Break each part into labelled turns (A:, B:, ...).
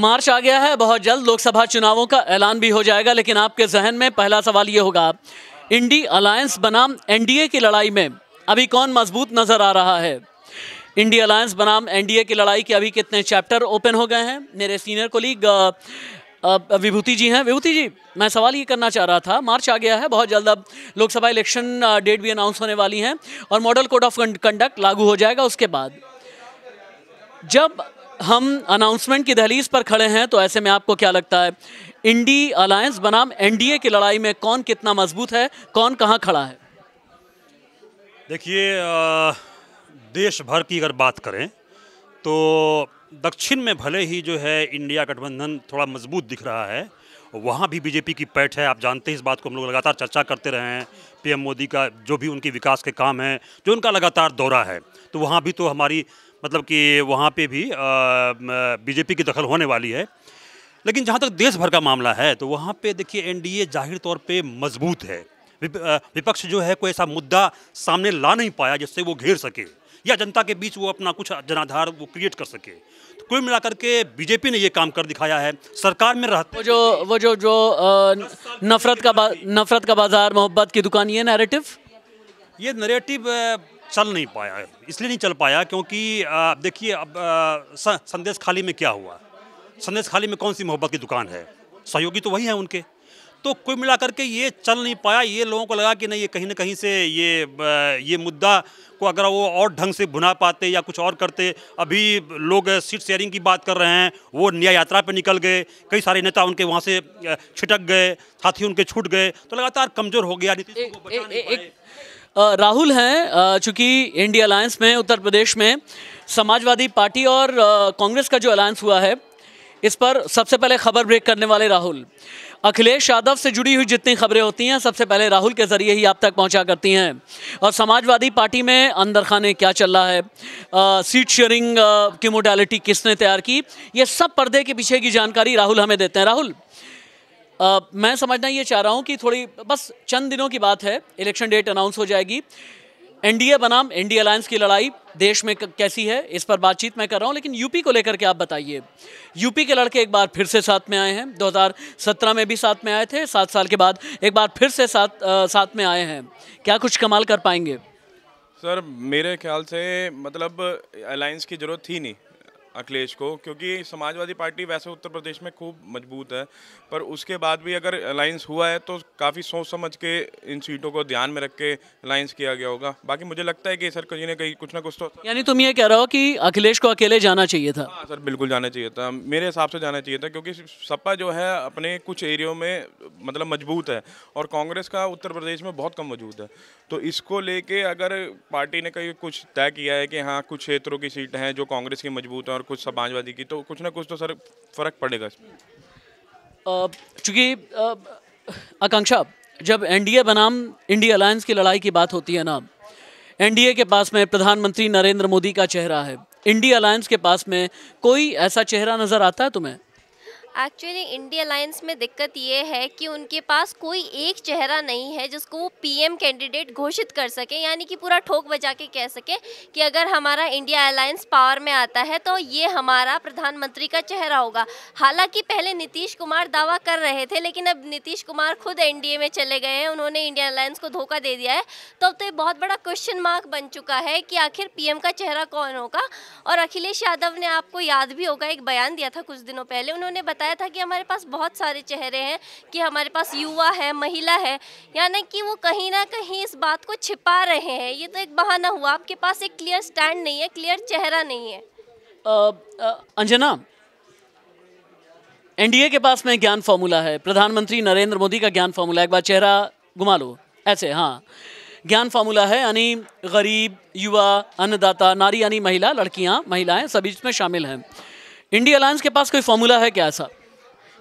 A: मार्च आ गया है बहुत जल्द लोकसभा चुनावों का ऐलान भी हो जाएगा लेकिन आपके जहन में पहला सवाल ये होगा इंडी अलायंस बनाम एनडीए की लड़ाई में अभी कौन मजबूत नजर आ रहा है इंडी अलायंस बनाम एनडीए की लड़ाई के अभी कितने चैप्टर ओपन हो गए हैं मेरे सीनियर कोलीग विभूति जी हैं विभूति जी मैं सवाल ये करना चाह रहा था मार्च आ गया है बहुत जल्द अब लोकसभा इलेक्शन डेट भी अनाउंस होने वाली हैं और मॉडल कोड ऑफ कंडक्ट लागू हो जाएगा उसके बाद जब हम अनाउंसमेंट की दहलीज पर खड़े हैं तो ऐसे में आपको क्या लगता है इंडी अलायंस बनाम एनडीए की लड़ाई में कौन कितना मजबूत है कौन कहाँ खड़ा है
B: देखिए देश भर की अगर बात करें तो दक्षिण में भले ही जो है इंडिया गठबंधन थोड़ा मजबूत दिख रहा है वहाँ भी बीजेपी की पैठ है आप जानते हैं इस बात को हम लोग लगातार चर्चा करते रहे हैं पीएम मोदी का जो भी उनके विकास के काम हैं जो उनका लगातार दौरा है तो वहाँ भी तो हमारी मतलब कि वहाँ पे भी बीजेपी की दखल होने वाली है लेकिन जहाँ तक देश भर का मामला है तो वहाँ पे देखिए एनडीए जाहिर तौर पे मजबूत है विपक्ष जो है कोई ऐसा मुद्दा सामने ला नहीं पाया जिससे वो घेर सके या जनता के बीच वो अपना कुछ जनाधार वो क्रिएट कर सके तो कुल मिलाकर के बीजेपी ने ये
A: काम कर दिखाया है सरकार में रहते वो जो वो जो जो नफरत का नफरत का बाजार मोहब्बत की दुकान ये नैरेटिव ये नरेटिव चल नहीं पाया
B: इसलिए नहीं चल पाया क्योंकि आप देखिए अब संदेश खाली में क्या हुआ संदेश खाली में कौन सी मोहब्बत की दुकान है सहयोगी तो वही है उनके तो कोई मिला करके ये चल नहीं पाया ये लोगों को लगा कि नहीं ये कहीं ना कहीं से ये ये मुद्दा को अगर वो और ढंग से भुना पाते या कुछ और करते अभी लोग सीट शेयरिंग की बात कर रहे हैं वो न्याय यात्रा पे निकल गए कई सारे नेता उनके वहाँ से छिटक गए साथी उनके छूट गए तो लगातार
A: कमज़ोर हो गया नीतीश को बचा नहीं पाए राहुल हैं चूँकि इंडिया अलायंस में उत्तर प्रदेश में समाजवादी पार्टी और कांग्रेस का जो अलायंस हुआ है इस पर सबसे पहले खबर ब्रेक करने वाले राहुल अखिलेश यादव से जुड़ी हुई जितनी खबरें होती हैं सबसे पहले राहुल के ज़रिए ही आप तक पहुंचा करती हैं और समाजवादी पार्टी में अंदर खाने क्या चल रहा है आ, सीट शेयरिंग की मोडालिटी किसने तैयार की ये सब पर्दे के पीछे की जानकारी राहुल हमें देते हैं राहुल मैं समझना ये चाह रहा हूँ कि थोड़ी बस चंद दिनों की बात है इलेक्शन डेट अनाउंस हो जाएगी एनडीए बनाम एनडीए अलायंस की लड़ाई देश में कैसी है इस पर बातचीत मैं कर रहा हूं लेकिन यूपी को लेकर के आप बताइए यूपी के लड़के एक बार फिर से साथ में आए हैं 2017 में भी साथ में आए थे सात साल के बाद एक बार फिर से साथ आ, साथ में आए हैं क्या कुछ कमाल कर पाएंगे
C: सर मेरे ख्याल से मतलब अलायंस की ज़रूरत थी नहीं अखिलेश को क्योंकि समाजवादी पार्टी वैसे उत्तर प्रदेश में खूब मजबूत है पर उसके बाद भी अगर अलायंस हुआ है तो काफ़ी सोच समझ के इन सीटों को ध्यान में रख के अलायंस किया गया होगा बाकी मुझे लगता है कि सर कहीं ने कहीं कुछ ना कुछ तो
A: यानी तुम ये कह रहे हो कि अखिलेश को अकेले जाना चाहिए था हाँ
C: सर बिल्कुल जाना चाहिए था मेरे हिसाब से जाना चाहिए था क्योंकि सपा जो है अपने कुछ एरियो में मतलब मजबूत है और कांग्रेस का उत्तर प्रदेश में बहुत कम मौजूद है तो इसको लेके अगर पार्टी ने कहीं कुछ तय किया है कि हाँ कुछ क्षेत्रों की सीटें हैं जो कांग्रेस की मजबूत हैं और और कुछ समाजवादी की तो कुछ ना कुछ तो सर फर्क पड़ेगा इसमें
A: चूँकि आकांक्षा जब एनडीए बनाम इंडिया अलायंस की लड़ाई की बात होती है ना एनडीए के पास में प्रधानमंत्री नरेंद्र मोदी का चेहरा है इंडिया अलायंस के पास में कोई ऐसा चेहरा नज़र आता है तुम्हें
D: एक्चुअली इंडिया अलायंस में दिक्कत ये है कि उनके पास कोई एक चेहरा नहीं है जिसको वो पीएम कैंडिडेट घोषित कर सके यानी कि पूरा ठोक बजा के कह सके कि अगर हमारा इंडिया अलायंस पावर में आता है तो ये हमारा प्रधानमंत्री का चेहरा होगा हालांकि पहले नीतीश कुमार दावा कर रहे थे लेकिन अब नीतीश कुमार खुद एन में चले गए हैं उन्होंने इंडिया अलायंस को धोखा दे दिया है तो अब तो ये बहुत बड़ा क्वेश्चन मार्क बन चुका है कि आखिर पी का चेहरा कौन होगा और अखिलेश यादव ने आपको याद भी होगा एक बयान दिया था कुछ दिनों पहले उन्होंने बताया बताया था कि हमारे पास बहुत सारे चेहरे हैं कि हमारे पास युवा है महिला है यानी कि वो कहीं ना कहीं इस बात को छिपा रहे हैं ये तो एक बहाना हुआ आपके पास एक क्लियर स्टैंड नहीं है क्लियर चेहरा नहीं है
A: अंजना एनडीए के पास में ज्ञान फॉर्मूला है प्रधानमंत्री नरेंद्र मोदी का ज्ञान फॉर्मूला एक बार चेहरा घुमा लो ऐसे हाँ ज्ञान फार्मूला है यानी गरीब युवा अन्नदाता नारी यानी महिला लड़कियां महिलाएं सभी इसमें शामिल हैं इंडिया अलायंस के पास कोई फॉर्मूला है क्या ऐसा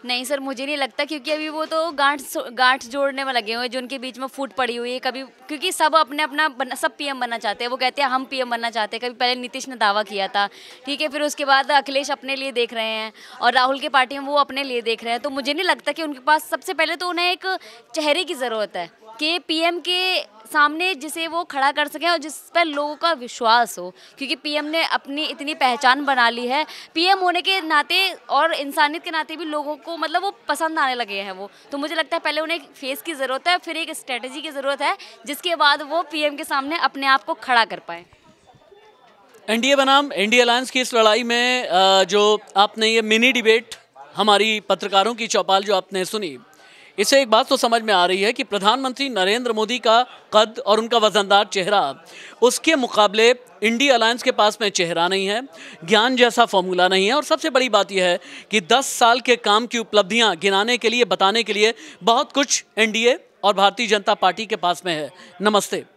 E: नहीं सर मुझे नहीं लगता क्योंकि अभी वो तो गांठ गांठ जोड़ने में लगे हुए हैं जिनके बीच में फूट पड़ी हुई है कभी क्योंकि सब अपने अपना सब पीएम बनना चाहते हैं वो कहते हैं हम पीएम बनना चाहते हैं कभी पहले नीतीश ने दावा किया था ठीक है फिर उसके बाद अखिलेश अपने लिए देख रहे हैं और राहुल की पार्टी में वो अपने लिए देख रहे हैं तो मुझे नहीं लगता कि उनके पास सबसे पहले तो उन्हें एक चेहरे की ज़रूरत है कि पी के सामने जिसे वो खड़ा कर सकें और जिस पर लोगों का विश्वास हो क्योंकि पीएम ने अपनी इतनी पहचान बना ली है पीएम होने के नाते और इंसानियत के नाते भी लोगों को मतलब वो पसंद आने लगे हैं वो तो मुझे लगता है पहले उन्हें एक फेस की ज़रूरत है फिर एक स्ट्रेटजी की ज़रूरत है जिसके बाद वो पी के सामने अपने आप को खड़ा कर पाए
A: एन बनाम एन अलायंस की इस लड़ाई में जो आपने ये मिनी डिबेट हमारी पत्रकारों की चौपाल जो आपने सुनी इससे एक बात तो समझ में आ रही है कि प्रधानमंत्री नरेंद्र मोदी का कद और उनका वजनदार चेहरा उसके मुकाबले इंडी अलायंस के पास में चेहरा नहीं है ज्ञान जैसा फॉर्मूला नहीं है और सबसे बड़ी बात यह है कि 10 साल के काम की उपलब्धियां गिनाने के लिए बताने के लिए बहुत कुछ एनडीए और भारतीय जनता पार्टी के पास में है नमस्ते